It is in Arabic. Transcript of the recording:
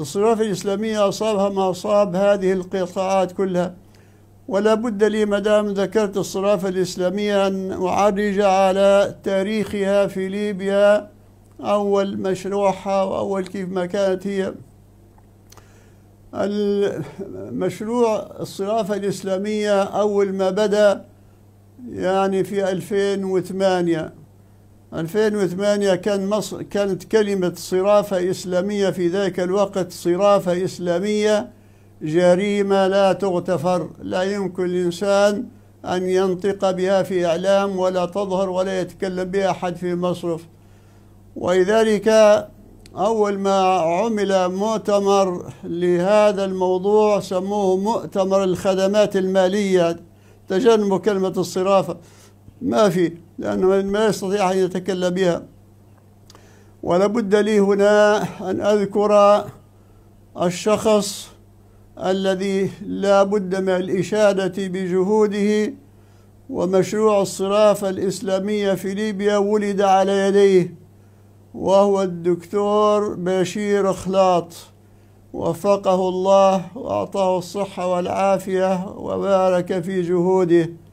الصرافة الإسلامية أصابها ما أصاب هذه القطاعات كلها ولا بد لي مدام ذكرت الصرافة الإسلامية أن أعرج على تاريخها في ليبيا أول مشروعها وأول كيف ما كانت هي المشروع الصرافة الإسلامية أول ما بدأ يعني في 2008 2008 كان مصر كانت كلمة صرافة إسلامية في ذاك الوقت صرافة إسلامية جريمة لا تغتفر لا يمكن الإنسان أن ينطق بها في إعلام ولا تظهر ولا يتكلم بها أحد في مصرف ولذلك أول ما عمل مؤتمر لهذا الموضوع سموه مؤتمر الخدمات المالية تجنب كلمة الصرافة ما في لأنه ما يستطيع أن يتكلم بها ولابد لي هنا أن أذكر الشخص الذي لا بد من الإشادة بجهوده ومشروع الصرافة الإسلامية في ليبيا ولد على يديه وهو الدكتور بشير خلاط وفقه الله وأعطاه الصحة والعافية وبارك في جهوده